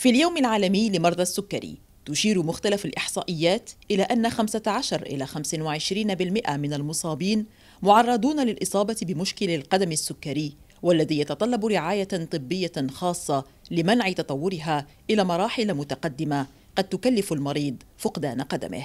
في اليوم العالمي لمرضى السكري تشير مختلف الإحصائيات إلى أن 15 إلى 25% من المصابين معرضون للإصابة بمشكل القدم السكري والذي يتطلب رعاية طبية خاصة لمنع تطورها إلى مراحل متقدمة قد تكلف المريض فقدان قدمه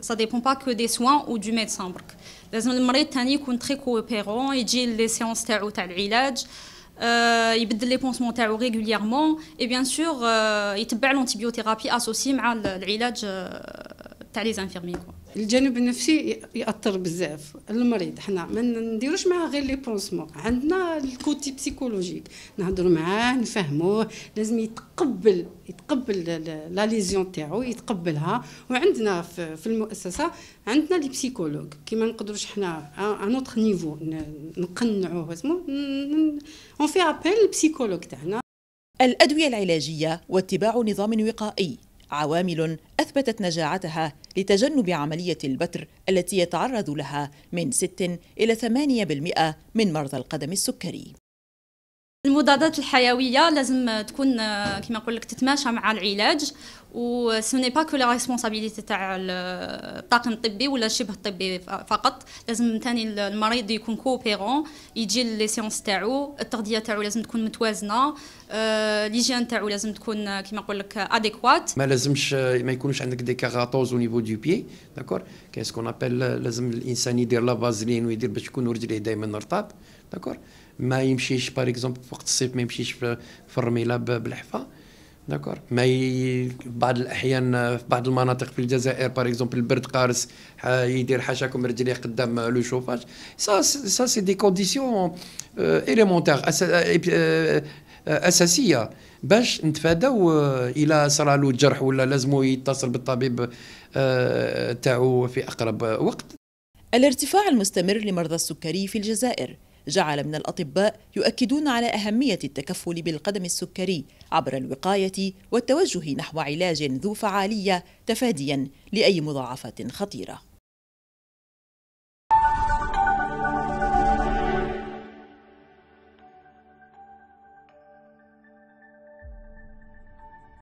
ça ne dépend pas que des soins ou du médecin. Les malades sont très coopérants, ils disent les séances tel ou tel traitage, ils mettent les pansements régulièrement et bien sûr euh, ils te l'antibiothérapie associée à le euh, traitage des infirmiers. الجانب النفسي ياثر بزاف المريض حنا ما نديروش معاه غير لي بونسمون عندنا الكوتي بسيكولوجيك نهضروا معاه نفهموه لازم يتقبل يتقبل لا ليزيون تاعو يتقبلها وعندنا في المؤسسه عندنا لي بسيكولوج كيما نقدروش حنا ان اوتر نيفو نقنعوه اسمو اون في ابل بسيكولوج تاعنا الادويه العلاجيه واتباع نظام وقائي عوامل أثبتت نجاعتها لتجنب عملية البتر التي يتعرض لها من 6 إلى 8% من مرضى القدم السكري المضادات الحيويه لازم تكون آه، كما نقول لك تتماشى مع العلاج و سو ني با كو لا ريسبونسابيلتي تاع آه، الطاقم الطبي ولا شبه الطبي فقط لازم ثاني المريض يكون كوبيرون يجي لي سيونس تاعو التغذيه تاعو لازم تكون متوازنه ليجين آه، تاعو لازم تكون كيما نقول لك اديكوات ما لازمش ما يكونوش عندك دي كاغاتوز او نيفو دو بي داكور كاين سكون ابل لازم الانسان يدير لا فازلين ويدير باش يكون رجليه دائما رطاب داكور ما يمشيش باغ اكزومبل وقت الصيف ما يمشيش في الرميله بالحفه داكور ما ي... بعض الاحيان في بعض المناطق في الجزائر باغ اكزومبل البرد قارس يدير حاشاكم رجليه قدام لو شوفاج سا سا سي دي كونديسيون اليمونتير اساسيه باش نتفاداو euh, الى صرالو جرح ولا لازمو يتصل بالطبيب euh, تاعو في اقرب وقت الارتفاع المستمر لمرضى السكري في الجزائر جعل من الأطباء يؤكدون على أهمية التكفل بالقدم السكري عبر الوقاية والتوجه نحو علاج ذو فعالية تفاديا لأي مضاعفات خطيرة